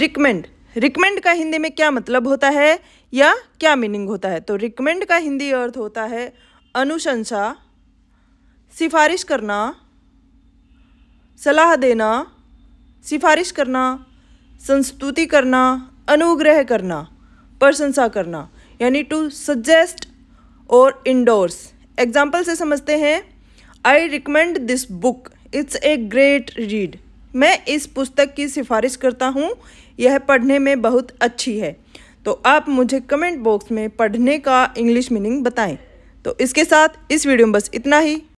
recommend recommend का हिंदी में क्या मतलब होता है या क्या मीनिंग होता है तो रिकमेंड का हिंदी अर्थ होता है अनुशंसा सिफारिश करना सलाह देना सिफारिश करना संस्तुति करना अनुग्रह करना प्रशंसा करना यानी टू सजेस्ट और इंडोर्स एग्जाम्पल से समझते हैं I recommend this book it's a great read मैं इस पुस्तक की सिफारिश करता हूँ यह पढ़ने में बहुत अच्छी है तो आप मुझे कमेंट बॉक्स में पढ़ने का इंग्लिश मीनिंग बताएं तो इसके साथ इस वीडियो में बस इतना ही